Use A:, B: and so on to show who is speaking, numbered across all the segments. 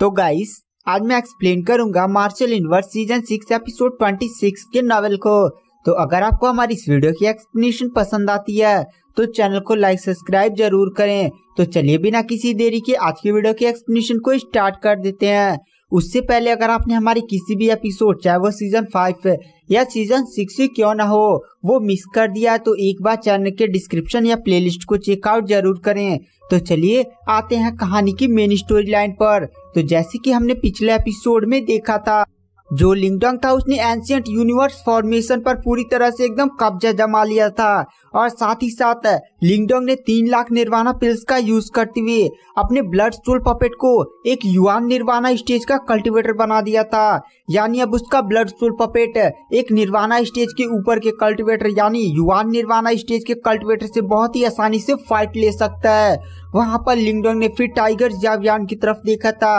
A: तो गाइस आज मैं एक्सप्लेन करूंगा martial inverse season six episode twenty six के नॉवल को तो अगर आपको हमारी इस वीडियो की एक्सप्लेनेशन पसंद आती है तो चैनल को लाइक सब्सक्राइब जरूर करें तो चलिए बिना किसी देरी के आज की वीडियो की एक्सप्लेनेशन को स्टार्ट कर देते हैं उससे पहले अगर आपने हमारी किसी भी एपिसोड चाहे वो सीजन फाइव या सीजन सिक्स ही क्यों ना हो वो मिस कर दिया तो एक बार चैनल के डिस्क्रिप्शन या प्लेलिस्ट को चेकआउट जरूर करें तो चलिए आते हैं कहानी की मेन स्टोरी लाइन पर तो जैसे कि हमने पिछले एपिसोड में देखा था जो लिंगडोंग था उसने एंशियंट यूनिवर्स फॉर्मेशन पर पूरी तरह से एकदम कब्जा जमा लिया था और साथ ही साथ लिंगडोंग ने तीन लाख निर्वाणा पिल्स का यूज करते हुए अपने ब्लड स्टोल पपेट को एक युवा निर्वाणा स्टेज का कल्टीवेटर बना दिया था यानी अब उसका ब्लड सोल पपेट एक निर्वाणा स्टेज के ऊपर के कल्टिवेटर यानी युवा निर्वाणा स्टेज के कल्टिवेटर से बहुत ही आसानी से फाइट ले सकता है वहां पर लिंगडोंग ने फिर टाइगर जावयान की तरफ देखा था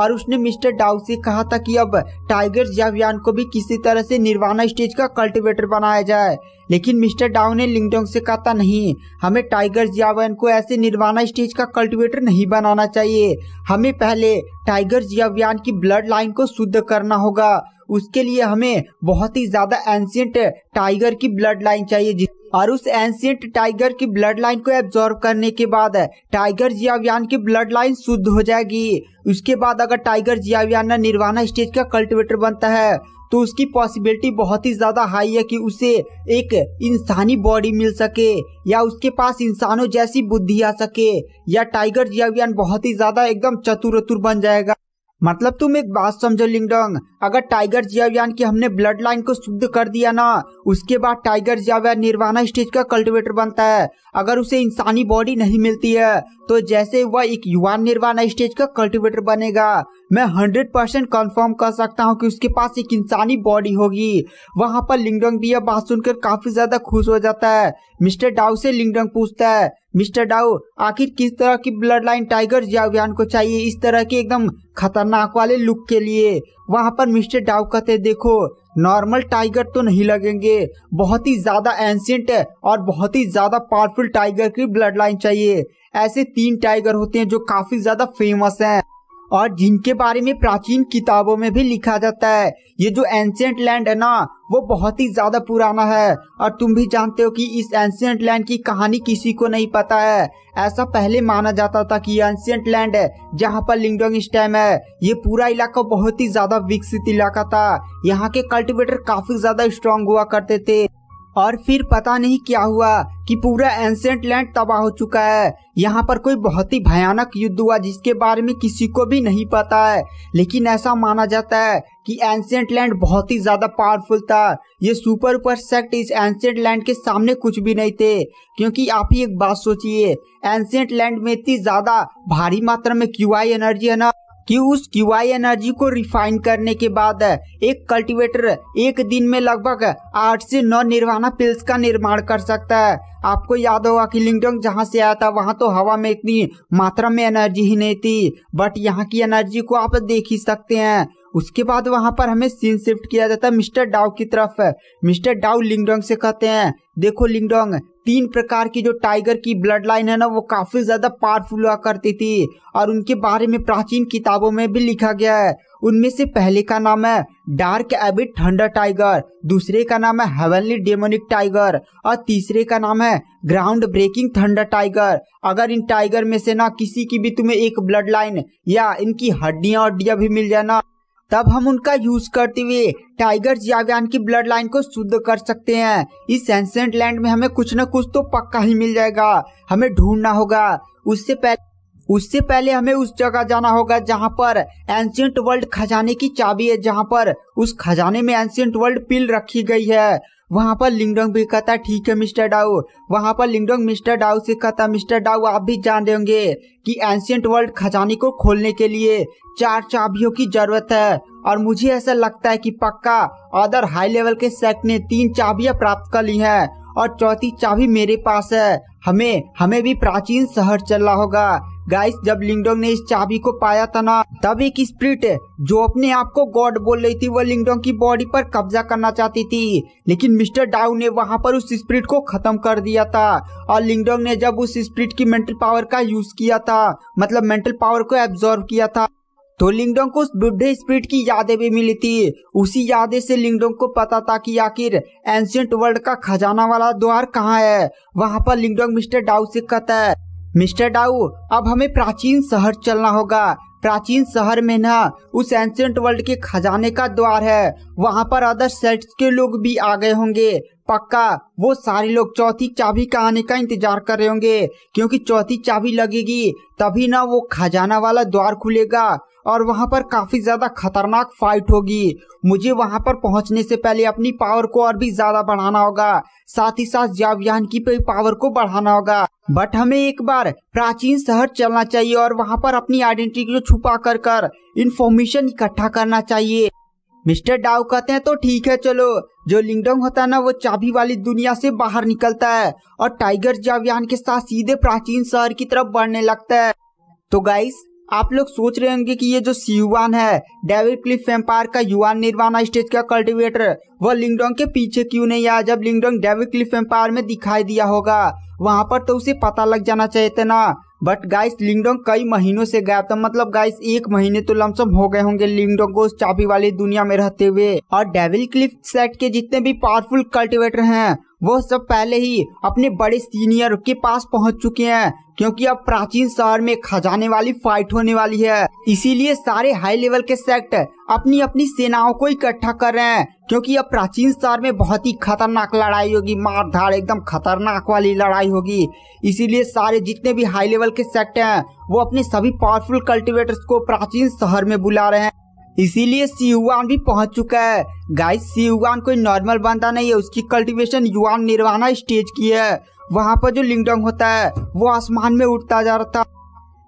A: और उसने मिस्टर डाउ से कहा था कि अब टाइगर जावयान को भी किसी तरह से निर्वाणा स्टेज का कल्टिवेटर बनाया जाए लेकिन मिस्टर डाउ ने लिंगडोंग से कहा था नहीं हमें टाइगर जियावैन को ऐसे निर्वाणा स्टेज का कल्टिवेटर नहीं बनाना चाहिए हमें पहले टाइगर जियावैन की ब्लड लाइन को शुद्ध करना होगा उसके लिए हमें बहुत ही ज्यादा एंशियंट टाइगर की ब्लड लाइन चाहिए और उस एंशियंट टाइगर की ब्लड लाइन को एब्जॉर्व करने के बाद टाइगर जियावियान की ब्लड लाइन शुद्ध हो जाएगी उसके बाद अगर टाइगर जियावियाना निर्वाणा स्टेज का कल्टिवेटर बनता है तो उसकी पॉसिबिलिटी बहुत ही ज्यादा हाई है कि उसे एक इंसानी बॉडी मिल सके या उसके पास इंसानों जैसी बुद्धि आ सके या टाइगर जियावियान बहुत ही ज्यादा एकदम चतुर बन जाएगा मतलब तुम एक बात समझो लिंगडोंग अगर टाइगर जियावियान की हमने ब्लड लाइन को शुद्ध कर दिया ना उसके बाद टाइगर जियावियान निर्वाणा स्टेज का कल्टिवेटर बनता है अगर उसे इंसानी बॉडी नहीं मिलती है तो जैसे वह एक युवा निर्वाणा स्टेज का कल्टिवेटर बनेगा मैं हंड्रेड परसेंट कन्फर्म कर सकता हूँ कि उसके पास एक इंसानी बॉडी होगी वहाँ पर लिंगडोंग भी यह बात सुनकर काफी ज्यादा खुश हो जाता है मिस्टर डाउ से लिंगडोंग पूछता है मिस्टर डाउ आखिर किस तरह की ब्लड लाइन टाइगर जियावियान को चाहिए इस तरह के एकदम खतरनाक वाले लुक के लिए वहाँ पर मिस्टर डाउ कहते देखो नॉर्मल टाइगर तो नहीं लगेंगे बहुत ही ज्यादा एंशियंट और बहुत ही ज्यादा पावरफुल टाइगर की ब्लड लाइन चाहिए ऐसे तीन टाइगर होते हैं जो काफी ज्यादा फेमस हैं और जिनके बारे में प्राचीन किताबों में भी लिखा जाता है ये जो एंशियंट लैंड है ना वो बहुत ही ज्यादा पुराना है और तुम भी जानते हो कि इस एंशियंट लैंड की कहानी किसी को नहीं पता है ऐसा पहले माना जाता था कि एंशियंट लैंड है जहाँ पर लिंगडोंग स्टैम है ये पूरा इलाका बहुत ही ज्यादा विकसित इलाका था यहाँ के कल्टिवेटर काफी ज्यादा स्ट्रांग हुआ करते थे और फिर पता नहीं क्या हुआ कि पूरा एंसेंट लैंड तबाह हो चुका है यहाँ पर कोई बहुत ही भयानक युद्ध हुआ जिसके बारे में किसी को भी नहीं पता है लेकिन ऐसा माना जाता है कि एंसेंट लैंड बहुत ही ज्यादा पावरफुल था ये सुपर उपर सेक्ट इस एंसेंट लैंड के सामने कुछ भी नहीं थे क्योंकि आप ही एक बात सोचिए एंसेंट लैंड में इतनी ज्यादा भारी मात्रा में क्यूआई एनर्जी है ना कि उस क्यूआई एनर्जी को रिफाइन करने के बाद एक कल्टीवेटर एक दिन में लगभग आठ से नौ निर्वाणा पिल्स का निर्माण कर सकता है आपको याद होगा कि लिंगडोंग जहाँ से आया था वहाँ तो हवा में इतनी मात्रा में एनर्जी ही नहीं थी बट यहाँ की एनर्जी को आप देख ही सकते हैं उसके बाद वहाँ पर हमें सीन शिफ्ट किया जाता है मिस्टर डाउ की तरफ मिस्टर डाउ लिंगडोंग से कहते हैं देखो लिंगडोंग तीन प्रकार की जो टाइगर की ब्लड लाइन है ना वो काफी ज्यादा पावरफुल हुआ करती थी और उनके बारे में प्राचीन किताबों में भी लिखा गया है उनमें से पहले का नाम है डार्क एबिट थंडर टाइगर दूसरे का नाम है हेवनली डेमोनिक टाइगर और तीसरे का नाम है ग्राउंड ब्रेकिंग थंडर टाइगर अगर इन टाइगर में से ना किसी की भी तुम्हें एक ब्लड लाइन या इनकी हड्डियां और भी मिल जाए ना तब हम उनका यूज करते हुए टाइगर जियावियान की ब्लड लाइन को शुद्ध कर सकते हैं इस एंसेंट लैंड में हमें कुछ न कुछ तो पक्का ही मिल जाएगा हमें ढूंढना होगा उससे पहले उससे पहले हमें उस जगह जाना होगा जहाँ पर एंशियंट वर्ल्ड खजाने की चाबी है जहाँ पर उस खजाने में एंशियंट वर्ल्ड पिल रखी गई है वहाँ पर लिंगडोंग भी कहता ठीक है मिस्टर डाउ वहाँ पर लिंगडोंग मिस्टर डाउ से कहता मिस्टर डाउ आप भी जान रहे होंगे कि एंशियंट वर्ल्ड खजाने को खोलने के लिए चार चाबियों की जरूरत है और मुझे ऐसा लगता है कि पक्का अदर हाई लेवल के सेक्ट ने तीन चाबियां प्राप्त कर ली हैं और चौथी चाबी मेरे पास है हमें हमें भी प्राचीन शहर चलना होगा गाइस जब लिंगडोंग ने इस चाबी को पाया था ना तब एक स्प्रिट जो अपने आप को गॉड बोल रही थी वह लिंगडोंग की बॉडी पर कब्जा करना चाहती थी लेकिन मिस्टर डाउ ने वहां पर उस स्प्रिट को खत्म कर दिया था और लिंगडोंग ने जब उस स्प्रिट की मेंटल पावर का यूज किया था मतलब मेंटल पावर को एब्जॉर्व किया था तो लिंगडोंग को उस बुढ़े स्प्रिट की यादें भी मिली थी उसी यादें से लिंगडोंग को पता था कि आखिर एंशियंट वर्ल्ड का खजाना वाला द्वार कहाँ है वहां पर लिंगडोंग मिस्टर डाउ से कहता है मिस्टर डाऊ अब हमें प्राचीन शहर चलना होगा प्राचीन शहर में ना उस एंशियंट वर्ल्ड के खजाने का द्वार है वहाँ पर अदर सेट्स के लोग भी आ गए होंगे पक्का वो सारे लोग चौथी चाबी का आने का इंतजार कर रहे होंगे क्योंकि चौथी चाबी लगेगी तभी ना वो खजाना वाला द्वार खुलेगा और वहां पर काफी ज्यादा खतरनाक फाइट होगी मुझे वहां पर पहुंचने से पहले अपनी पावर को और भी ज्यादा बढ़ाना होगा साथ ही साथ जावयान की पावर को बढ़ाना होगा बट हमें एक बार प्राचीन शहर चलना चाहिए और वहां पर अपनी आइडेंटिटी को छुपा कर कर इन्फॉर्मेशन इकट्ठा करना चाहिए मिस्टर डाउ कहते हैं तो ठीक है चलो जो लिंगडोंग होता है ना वो चाबी वाली दुनिया से बाहर निकलता है और टाइगर जावयान के साथ सीधे प्राचीन शहर की तरफ बढ़ने लगता है तो गाइस आप लोग सोच रहे होंगे कि ये जो सीवान है डेविड क्लिफ एम्पायर का युवान निर्वाणा स्टेज का कल्टीवेटर वह लिंगडोंग के पीछे क्यों नहीं आया जब लिंगडोंग डेविड क्लिफ एम्पायर में दिखाई दिया होगा वहां पर तो उसे पता लग जाना चाहिए थे ना बट गाइस लिंगडोंग कई महीनों से गायब था मतलब गाइस एक महीने तो लमसम हो गए होंगे लिंगडोंग को उस चाबी वाली दुनिया में रहते हुए और डेविल क्लिफ सेट के जितने भी पावरफुल कल्टिवेटर हैं वो सब पहले ही अपने बड़े सीनियर के पास पहुंच चुके हैं क्योंकि अब प्राचीन शहर में खजाने वाली फाइट होने वाली है इसीलिए सारे हाई लेवल के सेक्ट अपनी अपनी सेनाओं को इकट्ठा कर रहे हैं क्योंकि अब प्राचीन शहर में बहुत ही खतरनाक लड़ाई होगी मार धाड़ एकदम खतरनाक वाली लड़ाई होगी इसीलिए सारे जितने भी हाई लेवल के सेक्ट हैं वो अपने सभी पावरफुल कल्टीवेटर्स को प्राचीन शहर में बुला रहे हैं इसीलिए सी भी पहुंच चुका है गाइस सी युवान कोई नॉर्मल बंदा नहीं है उसकी कल्टीवेशन युवान निर्वाणा स्टेज की है वहाँ पर जो लिंगडोंग होता है वो आसमान में उठता जा रहा था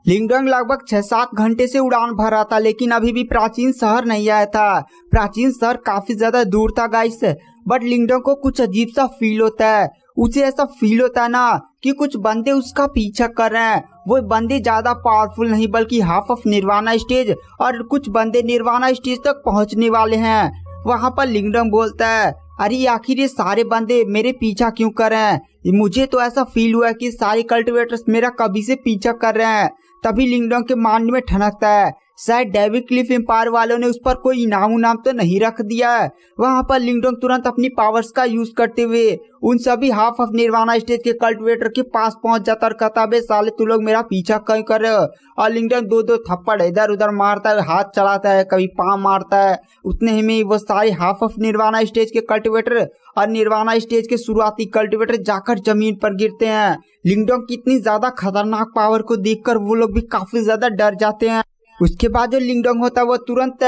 A: लिंगडोंग लगभग छह सात घंटे से उड़ान भर रहा था लेकिन अभी भी प्राचीन शहर नहीं आया था प्राचीन शहर काफी ज्यादा दूर था गाइस बट लिंगडोंग को कुछ अजीब सा फील होता है उसे ऐसा फील होता है ना कि कुछ बंदे उसका पीछा कर रहे हैं वो बंदे ज्यादा पावरफुल नहीं बल्कि हाफ ऑफ निर्वाणा स्टेज और कुछ बंदे निर्वाणा स्टेज तक पहुंचने वाले हैं वहां पर लिंगडम बोलता है अरे आखिर ये सारे बंदे मेरे पीछा क्यों कर रहे हैं मुझे तो ऐसा फील हुआ कि सारे कल्टिवेटर्स मेरा कभी से पीछा कर रहे हैं तभी लिंगडम के माइंड में ठनकता है शायद डेविड क्लिफ एम्पायर वालों ने उस पर कोई इनाम उनाम तो नहीं रख दिया है वहां पर लिंगडोंग तुरंत अपनी पावर्स का यूज करते हुए उन सभी हाफ ऑफ निर्वाणा स्टेज के कल्टिवेटर के पास पहुंच जाता और कहता है साले तू लोग मेरा पीछा क्यों कर रहे हो और लिंगडोंग दो दो थप्पड़ इधर उधर मारता है हाथ चलाता है कभी पाँव मारता है उतने ही में वो सारे हाफ ऑफ निर्वाणा स्टेज के कल्टिवेटर और निर्वाणा स्टेज के शुरुआती कल्टिवेटर जाकर जमीन पर गिरते हैं लिंगडोंग की इतनी ज्यादा खतरनाक पावर को देख वो लोग भी काफी ज्यादा डर जाते हैं उसके बाद जो लिंगडोंग होता है वो तुरंत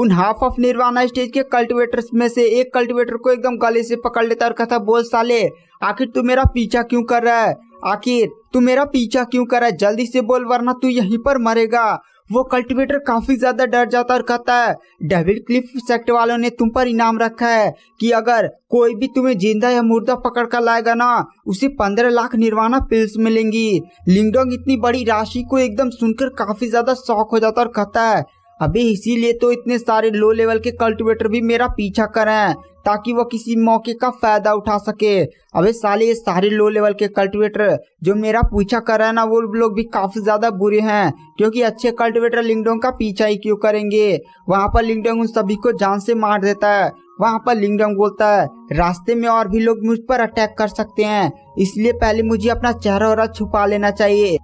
A: उन हाफ ऑफ निर्वाणा स्टेज के कल्टिवेटर्स में से एक कल्टिवेटर को एकदम गले से पकड़ लेता और कहता बोल साले आखिर तू मेरा पीछा क्यों कर रहा है आखिर तू मेरा पीछा क्यों कर रहा है जल्दी से बोल वरना तू यहीं पर मरेगा वो कल्टीवेटर काफी ज्यादा डर जाता और कहता है डेविल क्लिफ सेक्ट वालों ने तुम पर इनाम रखा है कि अगर कोई भी तुम्हें जिंदा या मुर्दा पकड़ कर लाएगा ना उसे पंद्रह लाख निर्वाणा पिल्स मिलेंगी लिंगडोंग इतनी बड़ी राशि को एकदम सुनकर काफी ज्यादा शौक हो जाता और कहता है अभी इसीलिए तो इतने सारे लो लेवल के कल्टिवेटर भी मेरा पीछा कर रहे हैं ताकि वो किसी मौके का फायदा उठा सके अबे साले ये सारे लो लेवल के कल्टिवेटर जो मेरा पीछा कर रहे हैं ना वो लोग भी काफी ज्यादा बुरे हैं क्योंकि अच्छे कल्टिवेटर लिंगडोंग का पीछा ही क्यों करेंगे वहाँ पर लिंगडोंग उन सभी को जान से मार देता है वहाँ पर लिंगडोंग बोलता है रास्ते में और भी लोग मुझ पर अटैक कर सकते हैं इसलिए पहले मुझे अपना चेहरा और छुपा लेना चाहिए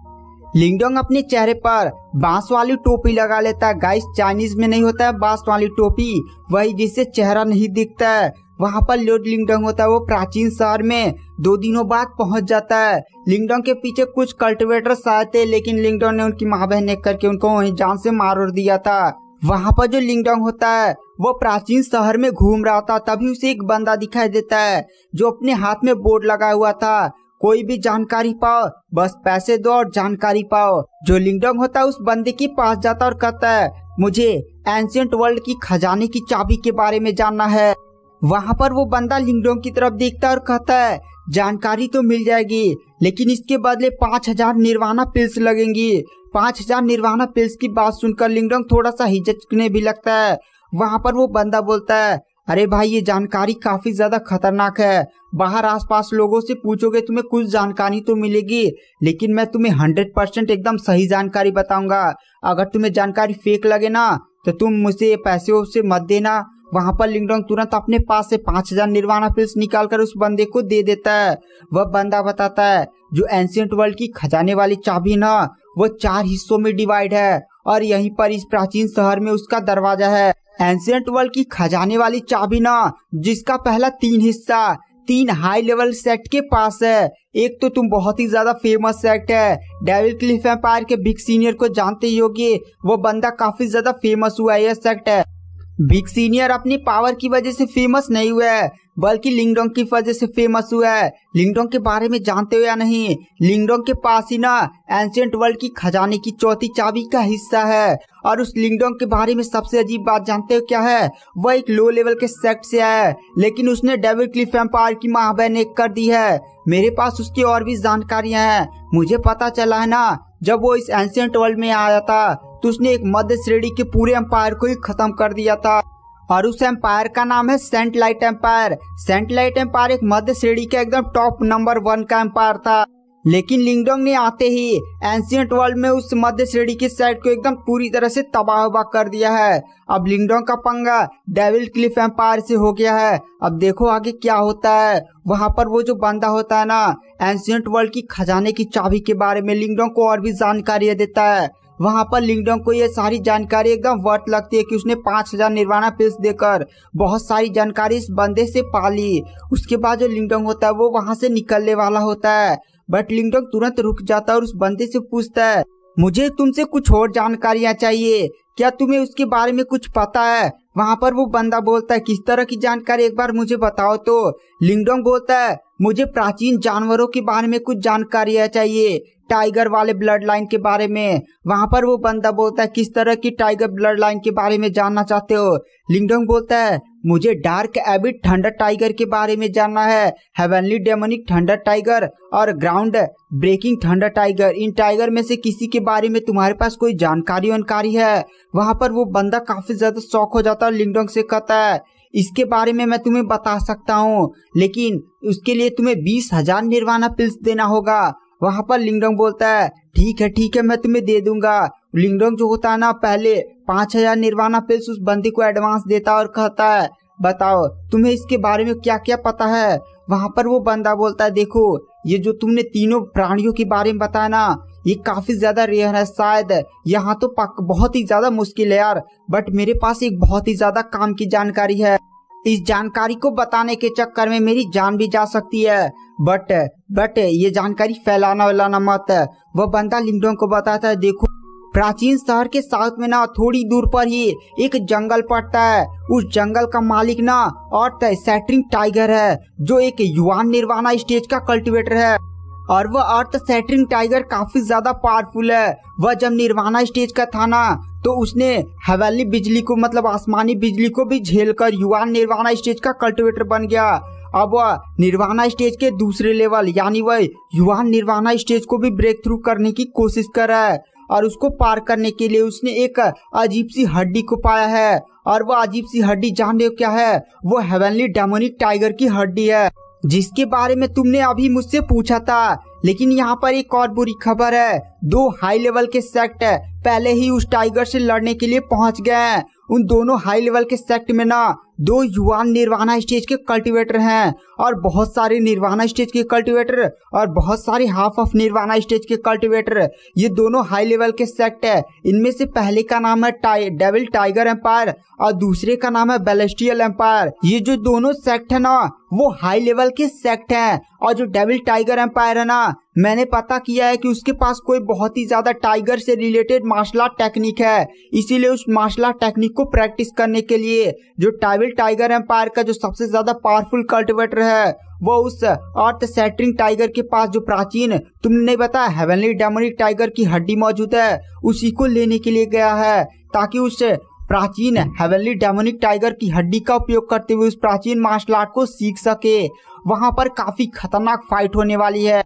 A: लिंगडोंग अपने चेहरे पर बांस वाली टोपी लगा लेता है गाइस चाइनीज में नहीं होता है बांस वाली टोपी वही जिससे चेहरा नहीं दिखता है वहाँ पर लोड लिंगडोंग होता है वो प्राचीन शहर में दो दिनों बाद पहुंच जाता है लिंगडोंग के पीछे कुछ कल्टिवेटर्स आए थे लेकिन लिंगडोंग ने उनकी माँ बहन करके उनको वही जान से मार उड़ दिया था वहाँ पर जो लिंगडोंग होता है वो प्राचीन शहर में घूम रहा था तभी उसे एक बंदा दिखाई देता है जो अपने हाथ में बोर्ड लगा हुआ था कोई भी जानकारी पाओ बस पैसे दो और जानकारी पाओ जो लिंगडोंग होता है उस बंदे के पास जाता और कहता है मुझे एंशियंट वर्ल्ड की खजाने की चाबी के बारे में जानना है वहाँ पर वो बंदा लिंगडोंग की तरफ देखता है और कहता है जानकारी तो मिल जाएगी लेकिन इसके बदले पाँच हजार निर्वाणा पिल्स लगेंगी पाँच हजार निर्वाणा पिल्स की बात सुनकर लिंगडोंग थोड़ा सा हिचकने भी लगता है वहाँ पर वो बंदा बोलता है अरे भाई ये जानकारी काफी ज्यादा खतरनाक है बाहर आसपास लोगों से पूछोगे तुम्हें कुछ जानकारी तो मिलेगी लेकिन मैं तुम्हें हंड्रेड परसेंट एकदम सही जानकारी बताऊंगा अगर तुम्हें जानकारी फेक लगे ना तो तुम मुझे पैसे से मत देना वहां पर लिंगडोंग तुरंत अपने पास से पांच हजार निर्वाणा पिल्स निकाल कर उस बंदे को दे देता है वह बंदा बताता है जो एंशियंट वर्ल्ड की खजाने वाली चाबी ना वो चार हिस्सों में डिवाइड है और यहीं पर इस प्राचीन शहर में उसका दरवाजा है एंशियंट वर्ल्ड की खजाने वाली चाबी ना जिसका पहला तीन हिस्सा तीन हाई लेवल सेट के पास है एक तो तुम बहुत ही ज्यादा फेमस सेक्ट है डेविल क्लिफ एम्पायर के बिग सीनियर को जानते ही होगी वो बंदा काफी ज्यादा फेमस हुआ है यह सेक्ट है बिग सीनियर अपनी पावर की वजह से फेमस नहीं हुआ है बल्कि लिंगडोंग की वजह से फेमस हुआ है लिंगडोंग के बारे में जानते हो या नहीं लिंगडोंग के पास ही ना एंशियंट वर्ल्ड की खजाने की चौथी चाबी का हिस्सा है और उस लिंगडोंग के बारे में सबसे अजीब बात जानते हो क्या है वह एक लो लेवल के सेक्ट से है लेकिन उसने डेविड क्लिफ एम्पायर की माह बहन एक कर दी है मेरे पास उसकी और भी जानकारियाँ हैं मुझे पता चला है ना जब वो इस एंशियंट वर्ल्ड में आया था तो उसने एक मध्य श्रेणी के पूरे एम्पायर को ही खत्म कर दिया था और उस एम्पायर का नाम है saint light empire saint light empire एक मध्य श्रेणी का एकदम टॉप नंबर वन का एम्पायर था लेकिन लिंगडोंग ने आते ही एंशियंट वर्ल्ड में उस मध्य श्रेणी की साइड को एकदम पूरी तरह से तबाह उबाह कर दिया है अब लिंगडोंग का पंगा डेविल क्लिफ एम्पायर से हो गया है अब देखो आगे क्या होता है वहां पर वो जो बंदा होता है ना एंशियंट वर्ल्ड की खजाने की चाबी के बारे में लिंगडोंग को और भी जानकारी देता है वहां पर लिंगडोंग को ये सारी जानकारी एकदम वर्थ लगती है कि उसने पांच हजार निर्वाणा पिल्स देकर बहुत सारी जानकारी इस बंदे से पाली उसके बाद जो लिंगडोंग होता है वो वहां से निकलने वाला होता है बट लिंगडोंग तुरंत रुक जाता है और उस बंदे से पूछता है मुझे तुमसे कुछ और जानकारियाँ चाहिए क्या तुम्हें उसके बारे में कुछ पता है वहाँ पर वो बंदा बोलता है किस तरह की जानकारी एक बार मुझे बताओ तो लिंगडोंग बोलता है मुझे प्राचीन जानवरों के बारे में कुछ जानकारियाँ चाहिए टाइगर वाले ब्लड लाइन के बारे में वहां पर वो बंदा बोलता है किस तरह की टाइगर ब्लड लाइन के बारे में जानना चाहते हो लिंगडोंग बोलता है मुझे डार्क एबिट थंडर टाइगर के बारे में जानना है हेवनली डेमोनिक थंडर टाइगर और ग्राउंड ब्रेकिंग थंडर टाइगर इन टाइगर में से किसी के बारे में तुम्हारे पास कोई जानकारी वानकारी है वहाँ पर वो बंदा काफी ज्यादा शौक हो जाता है लिंगडोंग से कहता है इसके बारे में मैं तुम्हें बता सकता हूँ लेकिन उसके लिए तुम्हें बीस हजार निर्वाणा पिल्स देना होगा वहाँ पर लिंगडोंग बोलता है ठीक है ठीक है मैं तुम्हें दे दूंगा लिंगडोंग जो होता है ना पहले पाँच हजार निर्वाणा पेल्स उस बंदी को एडवांस देता और कहता है बताओ तुम्हें इसके बारे में क्या क्या पता है वहाँ पर वो बंदा बोलता है देखो ये जो तुमने तीनों प्राणियों के बारे में बताया ना ये काफी ज्यादा रेयर है शायद यहाँ तो बहुत ही ज्यादा मुश्किल है यार बट मेरे पास एक बहुत ही ज्यादा काम की जानकारी है इस जानकारी को बताने के चक्कर में मेरी जान भी जा सकती है बट बट ये जानकारी फैलाना वैलाना मत वह बंदा लिमडोंग को बताता है देखो प्राचीन शहर के साउथ में ना थोड़ी दूर पर ही एक जंगल पड़ता है उस जंगल का मालिक ना और सैटरिंग टाइगर है जो एक युवा निर्वाणा स्टेज का कल्टीवेटर है और वह अर्थ सेटरिंग टाइगर काफी ज्यादा पावरफुल है वह जब निर्वाणा स्टेज का था ना तो उसने हवेली बिजली को मतलब आसमानी बिजली को भी झेल कर युवा निर्वाणा स्टेज का कल्टिवेटर बन गया अब वह निर्वाणा स्टेज के दूसरे लेवल यानी वह युवा निर्वाणा स्टेज को भी ब्रेक थ्रू करने की कोशिश कर रहा है और उसको पार करने के लिए उसने एक अजीब सी हड्डी को पाया है और वह अजीब सी हड्डी जान रहे हो क्या है वो हेवनली डेमोनिक टाइगर की हड्डी है जिसके बारे में तुमने अभी मुझसे पूछा था लेकिन यहाँ पर एक और बुरी खबर है दो हाई लेवल के सेक्ट पहले ही उस टाइगर से लड़ने के लिए पहुंच गए हैं उन दोनों हाई लेवल के सेक्ट में ना दो युवा निर्वाणा स्टेज के कल्टीवेटर हैं और बहुत सारे निर्वाणा स्टेज के कल्टीवेटर और बहुत सारे हाफ ऑफ निर्वाणा स्टेज के कल्टीवेटर ये दोनों हाई लेवल के सेक्ट है इनमें से पहले का नाम है टाइ, डेविल टाइगर एम्पायर और दूसरे का नाम है बेलेस्टियल एम्पायर ये जो दोनों सेक्ट है ना वो हाई लेवल के सेक्ट है और जो डेविल टाइगर एम्पायर है ना मैंने पता किया है कि उसके पास कोई बहुत ही ज्यादा टाइगर से रिलेटेड मार्शल आर्ट टेक्निक है इसीलिए उस मार्शल आर्ट टेक्निक को प्रैक्टिस करने के लिए जो टाइविल रॉयल टाइगर एम्पायर का जो सबसे ज्यादा पावरफुल कल्टिवेटर है वो उस अर्थ सेटरिंग टाइगर के पास जो प्राचीन तुमने नहीं बताया हेवनली डेमोनिक टाइगर की हड्डी मौजूद है उसी को लेने के लिए गया है ताकि उस प्राचीन हेवनली डेमोनिक टाइगर की हड्डी का उपयोग करते हुए उस प्राचीन मार्शल आर्ट को सीख सके वहाँ पर काफी खतरनाक फाइट होने वाली है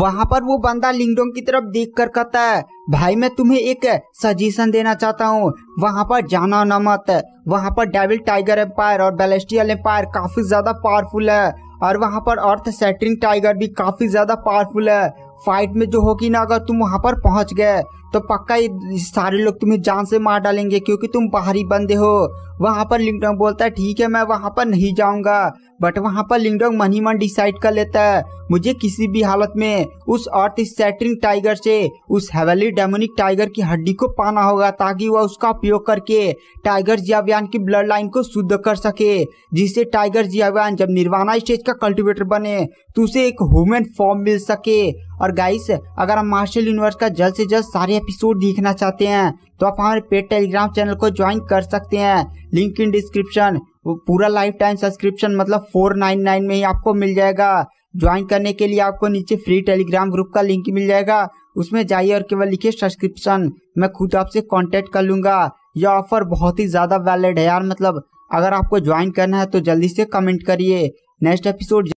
A: वहाँ पर वो बंदा लिंगडोंग की तरफ देख कर कहता है भाई मैं तुम्हें एक सजेशन देना चाहता हूँ वहाँ पर जाना न मत वहाँ पर डेविल टाइगर एम्पायर और बेलेस्टियल एम्पायर काफी ज्यादा पावरफुल है और वहाँ पर अर्थ सेटरिंग टाइगर भी काफी ज्यादा पावरफुल है फाइट में जो होगी ना अगर तुम वहाँ पर पहुंच गए तो पक्का सारे लोग तुम्हें जान से मार डालेंगे क्योंकि तुम बाहरी बंदे हो वहाँ पर लिंगडोंग बोलता है ठीक है मैं वहाँ पर नहीं जाऊँगा बट वहाँ पर लिंगडोंग मन ही मन डिसाइड कर लेता है मुझे किसी भी हालत में उस अर्थ सेटरिंग टाइगर से उस हेवली डेमोनिक टाइगर की हड्डी को पाना होगा ताकि वह उसका उपयोग करके टाइगर जियाव्यान की ब्लड लाइन को शुद्ध कर सके जिससे टाइगर जियाव्यान जब निर्वाणा स्टेज का कल्टिवेटर बने तो उसे एक ह्यूमन फॉर्म मिल सके और गाइस अगर हम मार्शल यूनिवर्स का जल्द से जल्द सारे एपिसोड देखना चाहते हैं तो आप हमारे पेड टेलीग्राम चैनल को ज्वाइन कर सकते हैं लिंक इन डिस्क्रिप्शन पूरा लाइफ टाइम सब्सक्रिप्शन मतलब फोर नाइन नाइन में ही आपको मिल जाएगा ज्वाइन करने के लिए आपको नीचे फ्री टेलीग्राम ग्रुप का लिंक मिल जाएगा उसमें जाइए और केवल लिखिए सब्सक्रिप्शन मैं खुद आपसे कॉन्टेक्ट कर लूंगा यह ऑफर बहुत ही ज़्यादा वैलिड है यार मतलब अगर आपको ज्वाइन करना है तो जल्दी से कमेंट करिए नेक्स्ट एपिसोड